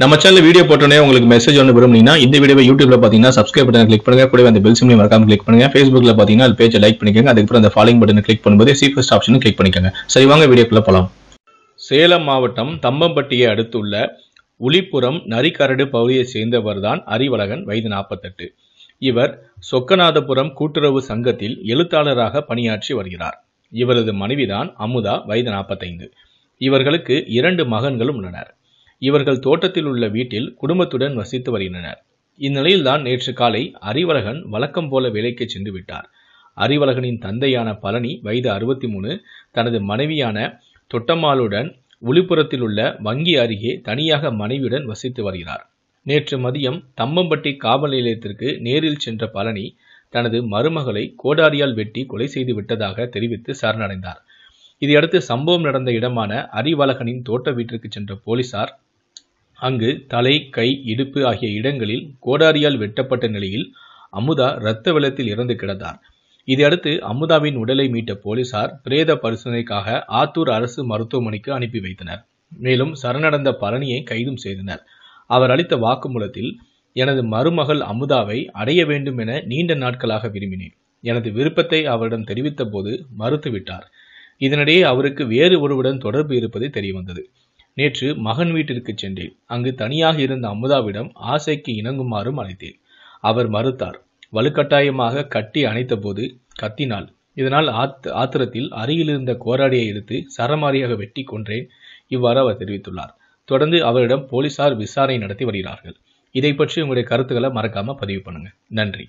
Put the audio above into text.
நம்ம channel video போட்டோன்னே உங்களுக்கு மெசேஜ் ஒன்று விரும்புனீங்கன்னா இந்த வீடியோ யூடியூப்ல பார்த்தீங்கன்னா சப்ஸ்கிரைப் பட்டன் கிளிக் பண்ணுங்க கூட அந்த பெல் சிம்லையும் மறக்காம கிளிக் பண்ணுங்க ஃபேஸ்புக்ல பார்த்தீங்கன்னா அது பேஜை லைக் பண்ணிக்கோங்க அதுக்கப்புறம் அந்த ஃபாலோ பட்டன் கிளிக் பண்ணும்போது ஃபஸ்ட் ஆப்ஷனும் கிளிக் பண்ணிக்கோங்க சரி வாங்க வீடியோக்குள்ள போகலாம் சேலம் மாவட்டம் தம்பம்பட்டியை அடுத்துள்ள உளிப்புறம் நரிக்கரடு பகுதியை சேர்ந்தவர் தான் அறிவழகன் வயது நாற்பத்தெட்டு இவர் சொக்கநாதபுரம் கூட்டுறவு சங்கத்தில் எழுத்தாளராக பணியாற்றி வருகிறார் இவரது மனைவிதான் அமுதா வயது நாற்பத்தைந்து இவர்களுக்கு இரண்டு மகன்களும் உள்ளனர் இவர்கள் தோட்டத்தில் உள்ள வீட்டில் குடும்பத்துடன் வசித்து வருகின்றனர் இந்நிலையில்தான் நேற்று காலை அறிவழகன் வழக்கம் போல வேலைக்கு சென்று விட்டார் அறிவழகனின் தந்தையான பழனி வயது அறுபத்தி மூணு தனது மனைவியான தொட்டம்மாளுடன் உளிப்புறத்தில் உள்ள வங்கி அருகே தனியாக மனைவியுடன் வசித்து வருகிறார் நேற்று மதியம் தம்பம்பட்டி காவல் நிலையத்திற்கு நேரில் சென்ற பழனி தனது மருமகளை கோடாரியால் வெட்டி கொலை செய்து விட்டதாக தெரிவித்து சரணடைந்தார் இதையடுத்து சம்பவம் நடந்த இடமான அறிவழகனின் தோட்ட வீட்டிற்கு சென்ற போலீசார் அங்கு தலை கை இடுப்பு ஆகிய இடங்களில் கோடாரியால் வெட்டப்பட்ட நிலையில் அமுதா இரத்த வெள்ளத்தில் இறந்து கிடந்தார் இதையடுத்து அமுதாவின் உடலை மீட்ட போலீசார் பிரேத பரிசோதனைக்காக ஆத்தூர் அரசு மருத்துவமனைக்கு அனுப்பி வைத்தனர் மேலும் சரணடைந்த பழனியை கைதும் செய்தனர் அவர் அளித்த வாக்குமூலத்தில் எனது மருமகள் அமுதாவை அடைய வேண்டும் என நீண்ட நாட்களாக விரும்பினேன் எனது விருப்பத்தை அவரிடம் தெரிவித்த போது மறுத்துவிட்டார் இதனிடையே அவருக்கு வேறு ஒருவருடன் தொடர்பு இருப்பது தெரியவந்தது நேற்று மகன் வீட்டிற்கு சென்றேன் அங்கு தனியாக இருந்த அமுதாவிடம் ஆசைக்கு இணங்குமாறும் அழைத்தேன் அவர் மறுத்தார் வலுக்கட்டாயமாக கட்டி அணைத்தபோது கத்தினாள் இதனால் ஆத் ஆத்திரத்தில் அருகில் இருந்த கோராடியை எடுத்து சரமாரியாக வெட்டி கொன்றேன் இவ்வாறு அவர் தெரிவித்துள்ளார் தொடர்ந்து அவரிடம் போலீசார் விசாரணை நடத்தி வருகிறார்கள் இதை பற்றி உங்களுடைய கருத்துக்களை மறக்காம பதிவு பண்ணுங்க நன்றி